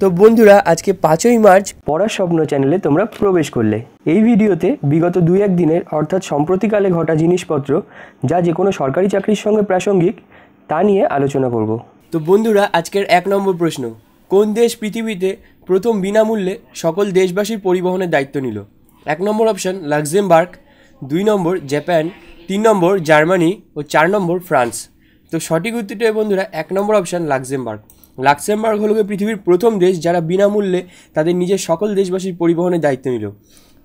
তো বন্ধুরা আজকে পাঁচই মার্চ পড়ার স্বপ্ন চ্যানেলে তোমরা প্রবেশ করলে এই ভিডিওতে বিগত দুই এক দিনের অর্থাৎ সম্প্রতিকালে ঘটা জিনিসপত্র যা যে কোনো সরকারি চাকরির সঙ্গে প্রাসঙ্গিক তা নিয়ে আলোচনা করব তো বন্ধুরা আজকের এক নম্বর প্রশ্ন কোন দেশ পৃথিবীতে প্রথম বিনামূল্যে সকল দেশবাসীর পরিবহনের দায়িত্ব নিল এক নম্বর অপশান লাক্সেমবার্গ দুই নম্বর জাপান তিন নম্বর জার্মানি ও চার নম্বর ফ্রান্স তো সঠিক উত্তরটি বন্ধুরা এক নম্বর অপশান লাক্সেমবার্গ লাক্সেমবার্গ হলো পৃথিবীর প্রথম দেশ যারা বিনামূল্যে তাদের নিজের সকল দেশবাসীর পরিবহনের দায়িত্ব নিল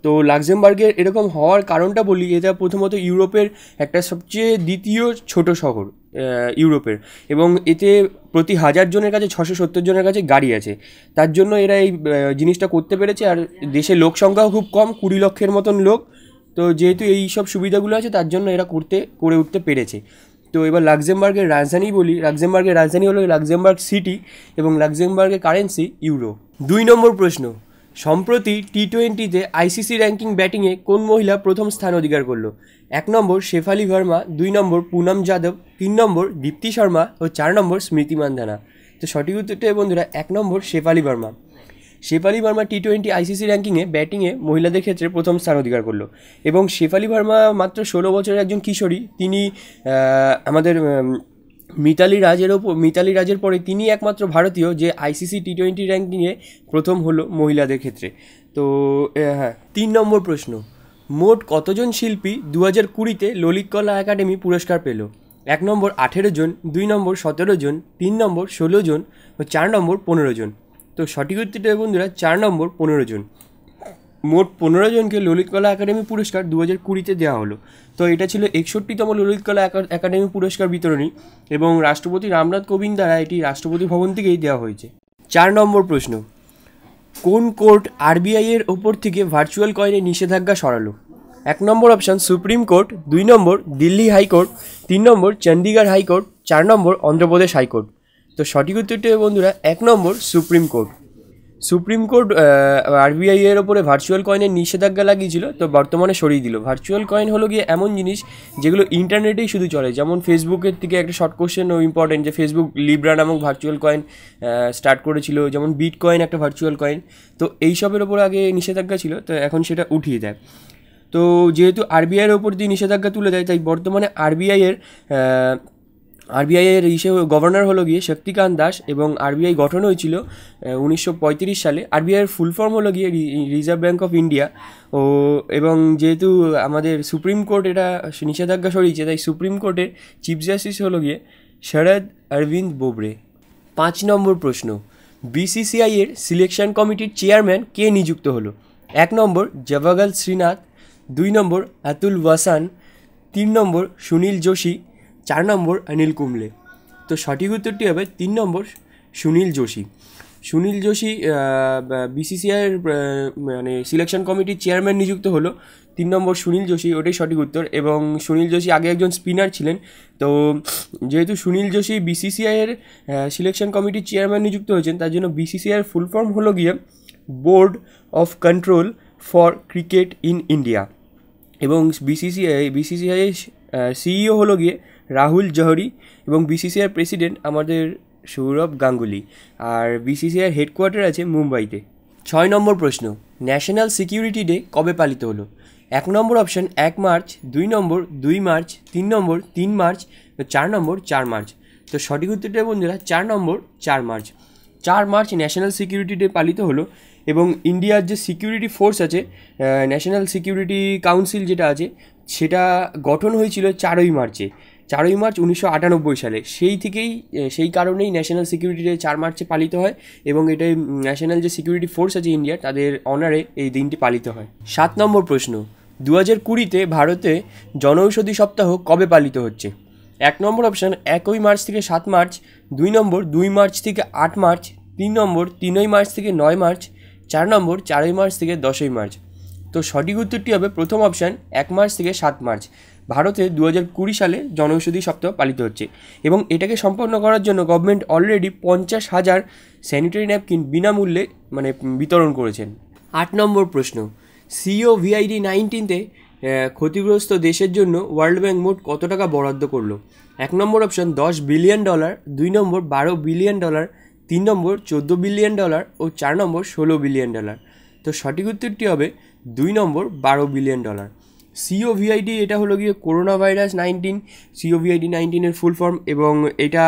তো লাক্সেমবার্গের এরকম হওয়ার কারণটা বলি এটা প্রথমত ইউরোপের একটা সবচেয়ে দ্বিতীয় ছোট শহর ইউরোপের এবং এতে প্রতি হাজার জনের কাছে ছশো সত্তর জনের কাছে গাড়ি আছে তার জন্য এরা এই জিনিসটা করতে পেরেছে আর দেশের লোক সংখ্যাও খুব কম কুড়ি লক্ষের মতন লোক তো যেহেতু এই সব সুবিধাগুলো আছে তার জন্য এরা করতে করে উঠতে পেরেছে তো এবার লাক্সেমবার্গের রাজধানী বলি লাক্সেমবার্গের রাজধানী হলো লাক্সেমবার্গ সিটি এবং লাক্সেমবার্গের কারেন্সি ইউরো দুই নম্বর প্রশ্ন সম্প্রতি টি টোয়েন্টিতে আইসিসি র্যাঙ্কিং ব্যাটিংয়ে কোন মহিলা প্রথম স্থান অধিকার করলো এক নম্বর শেফালি ভার্মা দুই নম্বর পুনম যাদব তিন নম্বর দীপ্তি শর্মা ও চার নম্বর স্মৃতি মান্ধানা তো সঠিক উত্তরটা বন্ধুরা এক নম্বর Shefali Verma Shefali Verma T twenty ICC র্যাঙ্কিংয়ে ব্যাটিংয়ে মহিলাদের ক্ষেত্রে প্রথম স্থান অধিকার করলো এবং শেফালি ভার্মা মাত্র ষোলো বছরের একজন কিশোরী তিনি আমাদের মিতালি রাজের ওপর মিতালি রাজের পরে তিনি একমাত্র ভারতীয় যে আইসিসি টি টোয়েন্টি র্যাঙ্কিংয়ে প্রথম হলো মহিলাদের ক্ষেত্রে তো হ্যাঁ তিন নম্বর প্রশ্ন মোট কতজন শিল্পী দু হাজার কুড়িতে ললিত কলা একাডেমি পুরস্কার পেল এক নম্বর আঠেরো জন দুই নম্বর সতেরো জন তিন নম্বর ষোলো জন ও চার নম্বর পনেরো জন তো সঠিক উত্তরটা বন্ধুরা চার নম্বর পনেরো জন মোট পনেরো জনকে ললিতকলা একাডেমি পুরস্কার দু হাজার কুড়িতে দেওয়া হলো তো এটা ছিল একষট্টিতম ললিতকলা একাডেমি পুরস্কার বিতরণী এবং রাষ্ট্রপতি রামনাথ কোবিন্দ দ্বারা এটি রাষ্ট্রপতি ভবন থেকেই দেওয়া হয়েছে চার নম্বর প্রশ্ন কোন কোর্ট আরবিআইয়ের ওপর থেকে ভার্চুয়াল কয়েনে নিষেধাজ্ঞা সরালো এক নম্বর অপশান সুপ্রিম কোর্ট দুই নম্বর দিল্লি হাইকোর্ট তিন নম্বর চণ্ডীগড় হাইকোর্ট চার নম্বর অন্ধ্রপ্রদেশ হাইকোর্ট তো সঠিক উত্তরটি বন্ধুরা এক নম্বর supreme court supreme court RBI এর ওপরে ভার্চুয়াল কয়েনের নিষেধাজ্ঞা লাগিয়েছিল তো বর্তমানে সরিয়ে দিল ভার্চুয়াল কয়েন হলো গিয়ে এমন জিনিস যেগুলো ইন্টারনেটেই শুধু চলে যেমন ফেসবুকের থেকে একটা শর্ট ও ইম্পর্টেন্ট যে ফেসবুক লিব্রা নামক ভার্চুয়াল কয়েন স্টার্ট করেছিল যেমন বিট কয়েন একটা ভার্চুয়াল কয়েন তো এইসবের ওপর আগে নিষেধাজ্ঞা ছিল তো এখন সেটা উঠিয়ে দেয় তো যেহেতু আরবিআইয়ের ওপর দিয়ে নিষেধাজ্ঞা তুলে দেয় তাই বর্তমানে আরবিআইয়ের আরবিআই এর হিসেবে গভর্নর হলো গিয়ে শক্তিকান্ত দাস এবং আরবিআই গঠন হয়েছিল উনিশশো সালে আরবিআই এর ফুল ফর্ম হলো গিয়ে রিজার্ভ ব্যাঙ্ক অফ ইন্ডিয়া ও এবং যেহেতু আমাদের সুপ্রিম কোর্ট এটা নিষেধাজ্ঞা সরিয়েছে তাই সুপ্রিম কোর্টের চিফ জাস্টিস হলো গিয়ে শরদ অরবিন্দ বোবড়ে পাঁচ নম্বর প্রশ্ন বিসিসিআই এর সিলেকশন কমিটির চেয়ারম্যান কে নিযুক্ত হলো এক নম্বর জবাগাল শ্রীনাথ দুই নম্বর আতুল ওয়াসান তিন নম্বর সুনীল যোশী চার নম্বর অনিল কুম্বলে তো সঠিক উত্তরটি হবে তিন নম্বর সুনীল যোশী সুনীল যোশী বিসিসিআইয়ের মানে সিলেকশন কমিটির চেয়ারম্যান নিযুক্ত হলো তিন নম্বর সুনীল যোশী ওটাই সঠিক উত্তর এবং সুনীল যোশী আগে একজন স্পিনার ছিলেন তো যেহেতু সুনীল যোশী বিসিসিআইয়ের সিলেকশন কমিটির চেয়ারম্যান নিযুক্ত হয়েছেন তার জন্য বিসিসিআইয়ের ফুল ফর্ম হলো গিয়ে board of control for cricket in India এবং বিসিসিআই বিসিসিআই সিইও হলো গিয়ে রাহুল জহরি এবং বিসিসিআই প্রেসিডেন্ট আমাদের সৌরভ গাঙ্গুলি আর বিসিসিআর হেডকোয়ার্টার আছে মুম্বাইতে ছয় নম্বর প্রশ্ন ন্যাশনাল সিকিউরিটি ডে কবে পালিত হলো এক নম্বর অপশান এক মার্চ দুই নম্বর দুই মার্চ তিন নম্বর তিন মার্চ চার নম্বর চার মার্চ তো সঠিক উত্তরটা বন্ধুরা চার নম্বর চার মার্চ চার মার্চ ন্যাশনাল সিকিউরিটি ডে পালিত হলো এবং ইন্ডিয়ার যে সিকিউরিটি ফোর্স আছে ন্যাশনাল সিকিউরিটি কাউন্সিল যেটা আছে সেটা গঠন হয়েছিল চারই মার্চে চারই মার্চ উনিশশো সালে সেই থেকেই সেই কারণেই ন্যাশনাল সিকিউরিটি ডে চার মার্চে পালিত হয় এবং এটাই ন্যাশনাল যে সিকিউরিটি ফোর্স আছে ইন্ডিয়া তাদের অনারে এই দিনটি পালিত হয় সাত নম্বর প্রশ্ন দু হাজার কুড়িতে ভারতে জনৌষধি সপ্তাহ কবে পালিত হচ্ছে এক নম্বর অপশান একই মার্চ থেকে সাত মার্চ দুই নম্বর দুই মার্চ থেকে আট মার্চ তিন নম্বর তিনই মার্চ থেকে নয় মার্চ চার নম্বর চারই মার্চ থেকে দশই মার্চ তো সঠিক উত্তরটি হবে প্রথম অপশান এক মার্চ থেকে সাত মার্চ ভারতে দু কুড়ি সালে জনৌষধি সপ্তাহ পালিত হচ্ছে এবং এটাকে সম্পন্ন করার জন্য গভর্নমেন্ট অলরেডি পঞ্চাশ হাজার স্যানিটারি ন্যাপকিন বিনামূল্যে মানে বিতরণ করেছেন আট নম্বর প্রশ্ন সিও ভিআইডি নাইনটিনতে ক্ষতিগ্রস্ত দেশের জন্য ওয়ার্ল্ড ব্যাংক মোট কত টাকা বরাদ্দ করলো এক নম্বর অপশন দশ বিলিয়ন ডলার দুই নম্বর বারো বিলিয়ন ডলার তিন নম্বর চোদ্দো বিলিয়ন ডলার ও চার নম্বর ষোলো বিলিয়ন ডলার তো সঠিক উত্তরটি হবে দুই নম্বর বারো বিলিয়ন ডলার সিওভিআইডি এটা হলো গিয়ে করোনা ভাইরাস নাইনটিন সিওভিআইডি নাইনটিনের ফুল ফর্ম এবং এটা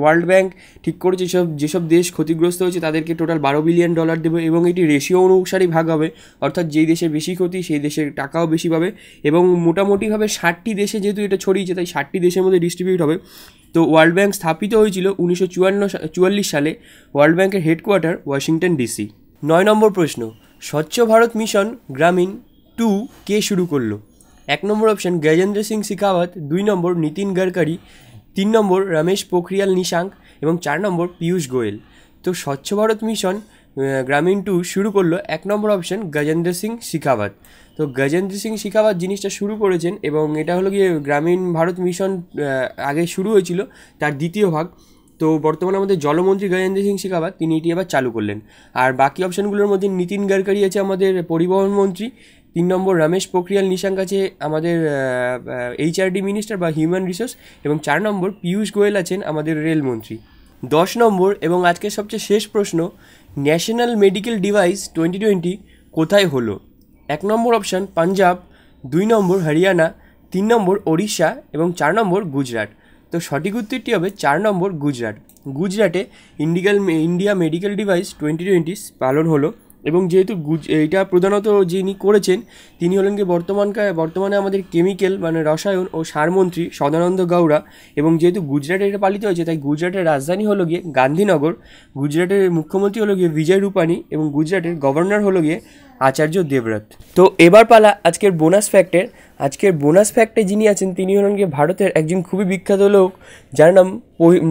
ওয়ার্ল্ড ব্যাংক ঠিক করেছে সব যেসব দেশ ক্ষতিগ্রস্ত হয়েছে তাদেরকে টোটাল বারো বিলিয়ন ডলার দেবে এবং এটি রেশিও অনুসারে ভাগ হবে অর্থাৎ যেই দেশে বেশি ক্ষতি সেই দেশের টাকাও বেশি পাবে এবং মোটামুটিভাবে ষাটটি দেশে যেহেতু এটা ছড়িয়েছে তাই ষাটটি দেশের মধ্যে ডিস্ট্রিবিউট হবে তো ওয়ার্ল্ড ব্যাংক স্থাপিত হয়েছিল উনিশশো চুয়ান্ন চুয়াল্লিশ সালে ওয়ার্ল্ড ব্যাংকের হেডকোয়ার্টার ওয়াশিংটন ডিসি নয় নম্বর প্রশ্ন স্বচ্ছ ভারত মিশন গ্রামীণ টু কে শুরু করলো এক নম্বর অপশন গজেন্দ্র সিং শেখাওয়াত দুই নম্বর নীতিন গড়কারি তিন নম্বর রমেশ পোখরিয়াল নিশাঙ্ক এবং চার নম্বর পীয়ূষ গোয়েল তো স্বচ্ছ ভারত মিশন গ্রামীণ টু শুরু করলো এক নম্বর অপশন গজেন্দ্র সিং শিখাওয়াত তো গজেন্দ্র সিং শিখাওয়াত জিনিসটা শুরু করেছেন এবং এটা হলো গিয়ে গ্রামীণ ভারত মিশন আগে শুরু হয়েছিল তার দ্বিতীয় ভাগ তো বর্তমানে আমাদের জলমন্ত্রী গজেন্দ্র সিং শেখাওয়াত তিনি এটি আবার চালু করলেন আর বাকি অপশানগুলোর মধ্যে নীতিন গাডকারি আছে আমাদের পরিবহন মন্ত্রী তিন নম্বর রমেশ পোখরিয়াল নিশাঙ্ক আছে আমাদের এইচআরডি মিনিস্টার বা হিউম্যান রিসোর্স এবং চার নম্বর পীয়ূষ গোয়েল আছেন আমাদের রেলমন্ত্রী দশ নম্বর এবং আজকের সবচেয়ে শেষ প্রশ্ন national medical device twenty twenty কোথায় হলো এক নম্বর অপশান পাঞ্জাব দুই নম্বর হরিয়ানা তিন নম্বর ওড়িশা এবং চার নম্বর গুজরাট তো সঠিক উত্তরটি হবে চার নম্বর গুজরাট গুজরাটে ইন্ডিকাল India medical device twenty twenty পালন হলো এবং যেহেতু গুজ এটা প্রধানত যিনি করেছেন তিনি হলেন কি বর্তমানকার বর্তমানে আমাদের কেমিক্যাল মানে রসায়ন ও সারমন্ত্রী সদানন্দ গৌড়া এবং যেহেতু গুজরাটে এটা পালিত হয়েছে তাই গুজরাটের রাজধানী হলো গিয়ে গান্ধীনগর গুজরাটের মুখ্যমন্ত্রী হলো গিয়ে বিজয় রূপানি এবং গুজরাটের গভর্নর হলো গিয়ে আচার্য দেবব্রত তো এবার পালা আজকের বোনাস ফ্যাক্টের আজকের বোনাস ফ্যাক্টে যিনি আছেন তিনি হলেন গিয়ে ভারতের একজন খুবই বিখ্যাত লোক যার নাম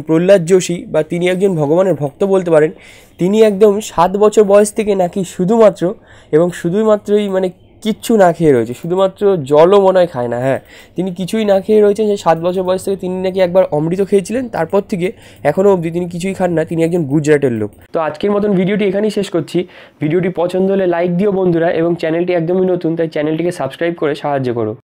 প্রহ্লাদ যোশী বা তিনি একজন ভগবানের ভক্ত বলতে পারেন তিনি একদম সাত বছর বয়স থেকে নাকি শুধুমাত্র এবং শুধুমাত্রই মানে কিচ্ছু না খেয়ে রয়েছে শুধুমাত্র জলও মনে হয় খায় না হ্যাঁ তিনি কিছুই না খেয়ে রয়েছেন যে সাত বছর বয়স থেকে তিনি নাকি একবার অমৃত খেয়েছিলেন তারপর থেকে এখনও অবধি তিনি কিছুই খান না তিনি একজন গুজরাটের লোক তো আজকের মতন ভিডিওটি এখানেই শেষ করছি ভিডিওটি পছন্দ হলে লাইক দিও বন্ধুরা এবং চ্যানেলটি একদমই নতুন তাই চ্যানেলটিকে সাবস্ক্রাইব করে সাহায্য করো